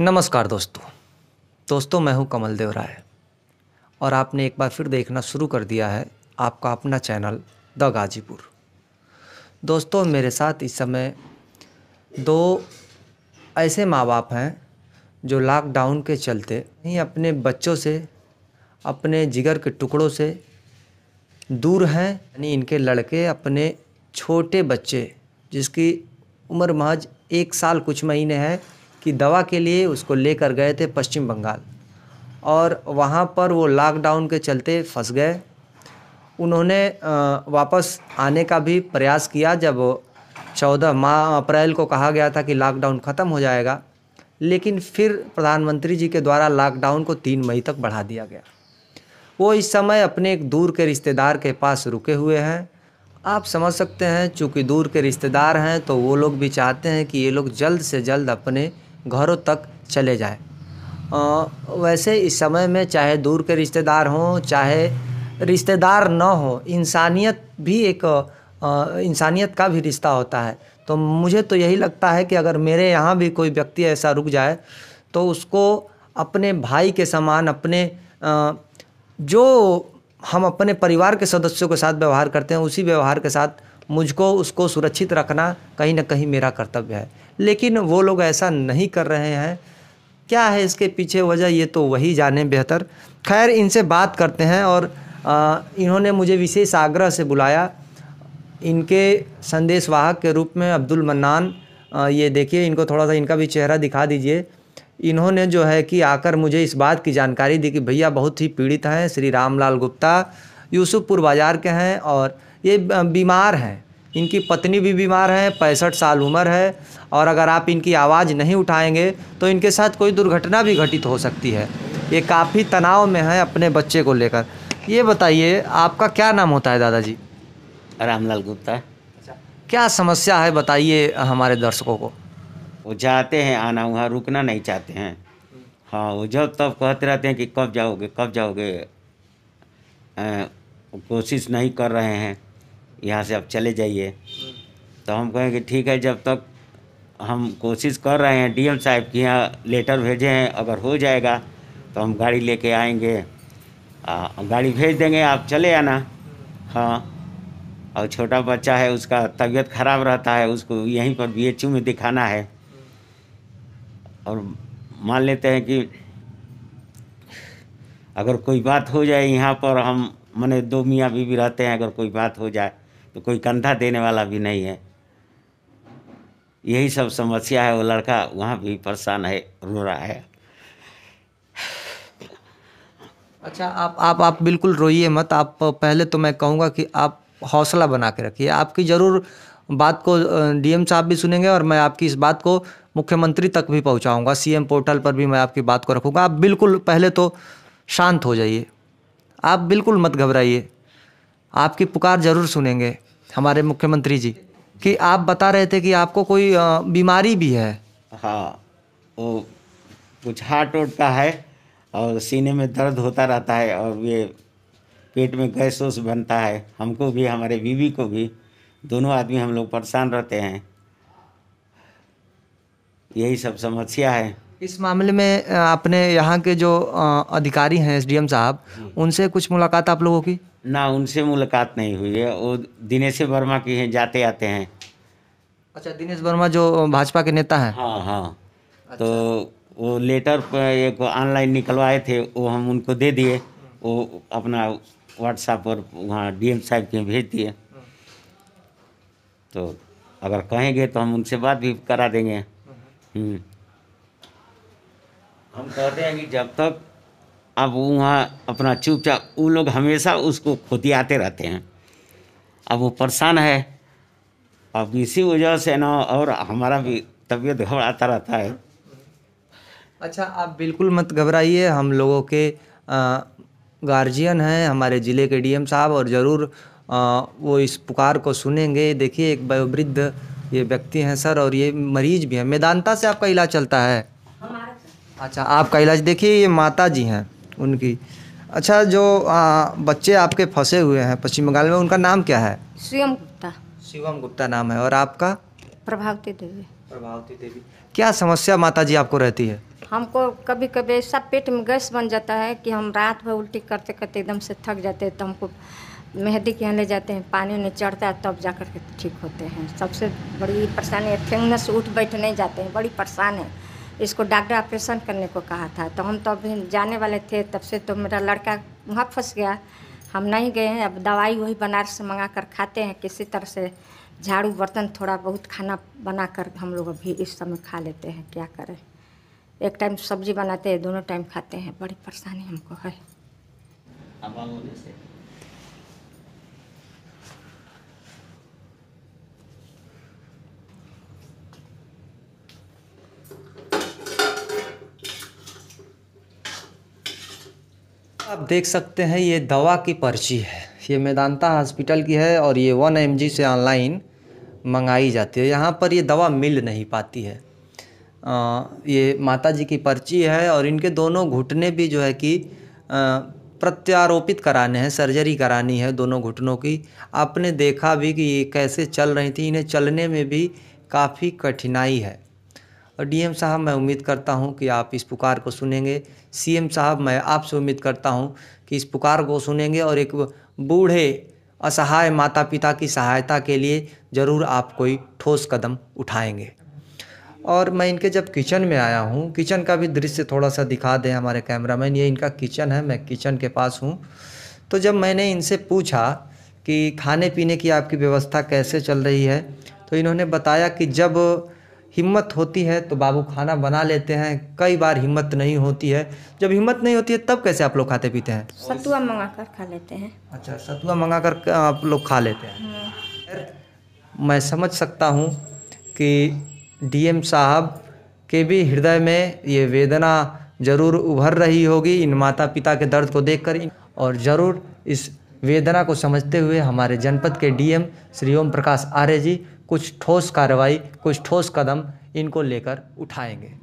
नमस्कार दोस्तों दोस्तों मैं हूं कमल देव राय और आपने एक बार फिर देखना शुरू कर दिया है आपका अपना चैनल द गाजीपुर दोस्तों मेरे साथ इस समय दो ऐसे माँ बाप हैं जो लॉकडाउन के चलते ही अपने बच्चों से अपने जिगर के टुकड़ों से दूर हैं यानी इनके लड़के अपने छोटे बच्चे जिसकी उम्र महज एक साल कुछ महीने है कि दवा के लिए उसको लेकर गए थे पश्चिम बंगाल और वहाँ पर वो लॉकडाउन के चलते फंस गए उन्होंने वापस आने का भी प्रयास किया जब चौदह माह अप्रैल को कहा गया था कि लॉकडाउन ख़त्म हो जाएगा लेकिन फिर प्रधानमंत्री जी के द्वारा लॉकडाउन को तीन मई तक बढ़ा दिया गया वो इस समय अपने एक दूर के रिश्तेदार के पास रुके हुए हैं आप समझ सकते हैं चूँकि दूर के रिश्तेदार हैं तो वो लोग भी चाहते हैं कि ये लोग जल्द से जल्द अपने घरों तक चले जाए वैसे इस समय में चाहे दूर के रिश्तेदार हों चाहे रिश्तेदार न हो इंसानियत भी एक इंसानियत का भी रिश्ता होता है तो मुझे तो यही लगता है कि अगर मेरे यहाँ भी कोई व्यक्ति ऐसा रुक जाए तो उसको अपने भाई के समान अपने जो हम अपने परिवार के सदस्यों के साथ व्यवहार करते हैं उसी व्यवहार के साथ मुझको उसको सुरक्षित रखना कहीं ना कहीं मेरा कर्तव्य है लेकिन वो लोग ऐसा नहीं कर रहे हैं क्या है इसके पीछे वजह ये तो वही जाने बेहतर खैर इनसे बात करते हैं और आ, इन्होंने मुझे विशेष आग्रह से बुलाया इनके संदेशवाहक के रूप में अब्दुल मन्नान आ, ये देखिए इनको थोड़ा सा इनका भी चेहरा दिखा दीजिए इन्होंने जो है कि आकर मुझे इस बात की जानकारी दी कि भैया बहुत ही पीड़ित हैं श्री रामलाल गुप्ता यूसुफपुर बाज़ार के हैं और ये बीमार हैं इनकी पत्नी भी बीमार है पैंसठ साल उम्र है और अगर आप इनकी आवाज़ नहीं उठाएंगे तो इनके साथ कोई दुर्घटना भी घटित हो सकती है ये काफ़ी तनाव में है अपने बच्चे को लेकर ये बताइए आपका क्या नाम होता है दादाजी रामलाल गुप्ता अच्छा, क्या समस्या है बताइए हमारे दर्शकों को वो जाते हैं आना वहाँ रुकना नहीं चाहते हैं हाँ वो जब तब कहते रहते हैं कि कब जाओगे कब जाओगे कोशिश नहीं कर रहे हैं यहाँ से आप चले जाइए तो हम कहें कि ठीक है जब तक हम कोशिश कर रहे हैं डीएम साहब के यहाँ लेटर भेजे हैं अगर हो जाएगा तो हम गाड़ी लेके आएंगे आ, गाड़ी भेज देंगे आप चले आना हाँ और छोटा बच्चा है उसका तबीयत खराब रहता है उसको यहीं पर बीएचयू में दिखाना है और मान लेते हैं कि अगर कोई बात हो जाए यहाँ पर हम मैंने दो मियाँ बीवी रहते हैं अगर कोई बात हो जाए तो कोई कंधा देने वाला भी नहीं है यही सब समस्या है वो लड़का वहाँ भी परेशान है रो रहा है अच्छा आप आप आप बिल्कुल रोइए मत आप पहले तो मैं कहूँगा कि आप हौसला बना के रखिए आपकी ज़रूर बात को डीएम साहब भी सुनेंगे और मैं आपकी इस बात को मुख्यमंत्री तक भी पहुँचाऊँगा सीएम पोर्टल पर भी मैं आपकी बात को रखूँगा आप बिल्कुल पहले तो शांत हो जाइए आप बिल्कुल मत घबराइए आपकी पुकार ज़रूर सुनेंगे हमारे मुख्यमंत्री जी कि आप बता रहे थे कि आपको कोई बीमारी भी है हाँ वो कुछ हार्ट वोट का है और सीने में दर्द होता रहता है और ये पेट में गैस वैस बनता है हमको भी हमारे बीवी को भी दोनों आदमी हम लोग परेशान रहते हैं यही सब समस्या है इस मामले में आपने यहाँ के जो अधिकारी हैं एसडीएम साहब उनसे कुछ मुलाकात आप लोगों की ना उनसे मुलाकात नहीं हुई है वो दिनेश वर्मा की हैं जाते आते हैं अच्छा दिनेश वर्मा जो भाजपा के नेता हैं हाँ हाँ अच्छा। तो वो लेटर एक ऑनलाइन निकलवाए थे वो हम उनको दे दिए वो अपना व्हाट्सएप पर वहाँ डीएम साहब के भेज दिए हम्म। तो अगर कहेंगे तो हम उनसे बात भी करा देंगे हम्म। हम्म। हम कहते हैं कि जब तक अब वहाँ अपना चुपचाप वो लोग हमेशा उसको खुदियाते रहते हैं अब वो परेशान है अब इसी वजह से ना और हमारा भी तबीयत घबराता रहता है अच्छा आप बिल्कुल मत घबराइए हम लोगों के गार्जियन हैं हमारे ज़िले के डीएम साहब और ज़रूर वो इस पुकार को सुनेंगे देखिए एक वयोवृद्ध ये व्यक्ति हैं सर और ये मरीज भी हैं मैदानता से आपका इलाज चलता है अच्छा आपका इलाज देखिए ये माता जी हैं उनकी अच्छा जो आ, बच्चे आपके फंसे हुए हैं पश्चिम बंगाल में उनका नाम क्या है शिवम गुप्ता शिवम गुप्ता नाम है और आपका प्रभावती देवी प्रभावती देवी क्या समस्या माता जी आपको रहती है हमको कभी कभी ऐसा पेट में गैस बन जाता है कि हम रात भर उल्टी करते करते एकदम से थक जाते हैं तो हमको मेहंदी के यहाँ ले जाते हैं पानी उन्हें चढ़ता है तब जा कर के ठीक होते हैं सबसे बड़ी परेशानी है ठेंगने से उठ बैठ नहीं जाते हैं बड़ी परेशान है इसको डॉक्टर ऑपरेशन करने को कहा था तो हम तो अभी जाने वाले थे तब से तो मेरा लड़का वहाँ फंस गया हम नहीं गए हैं अब दवाई वही बनारस से मंगा कर खाते हैं किसी तरह से झाड़ू बर्तन थोड़ा बहुत खाना बना कर हम लोग अभी इस समय खा लेते हैं क्या करें एक टाइम सब्जी बनाते हैं दोनों टाइम खाते हैं बड़ी परेशानी हमको है आप देख सकते हैं ये दवा की पर्ची है ये मेदांता हॉस्पिटल की है और ये वन एम से ऑनलाइन मंगाई जाती है यहाँ पर ये दवा मिल नहीं पाती है आ, ये माता जी की पर्ची है और इनके दोनों घुटने भी जो है कि प्रत्यारोपित कराने हैं सर्जरी करानी है दोनों घुटनों की आपने देखा भी कि ये कैसे चल रही थी इन्हें चलने में भी काफ़ी कठिनाई है और डीएम साहब मैं उम्मीद करता हूं कि आप इस पुकार को सुनेंगे सीएम साहब मैं आपसे उम्मीद करता हूं कि इस पुकार को सुनेंगे और एक बूढ़े असहाय माता पिता की सहायता के लिए ज़रूर आप कोई ठोस कदम उठाएंगे और मैं इनके जब किचन में आया हूँ किचन का भी दृश्य थोड़ा सा दिखा दें हमारे कैमरामैन ये इनका किचन है मैं किचन के पास हूँ तो जब मैंने इनसे पूछा कि खाने पीने की आपकी व्यवस्था कैसे चल रही है तो इन्होंने बताया कि जब हिम्मत होती है तो बाबू खाना बना लेते हैं कई बार हिम्मत नहीं होती है जब हिम्मत नहीं होती है तब कैसे आप लोग खाते पीते हैं सतुआ मंगा कर खा लेते हैं अच्छा सतुआ मंगा कर आप लोग खा लेते हैं हाँ। मैं समझ सकता हूँ कि डीएम साहब के भी हृदय में ये वेदना ज़रूर उभर रही होगी इन माता पिता के दर्द को देखकर और ज़रूर इस वेदना को समझते हुए हमारे जनपद के डीएम श्री ओम प्रकाश आर्य जी कुछ ठोस कार्रवाई कुछ ठोस कदम इनको लेकर उठाएंगे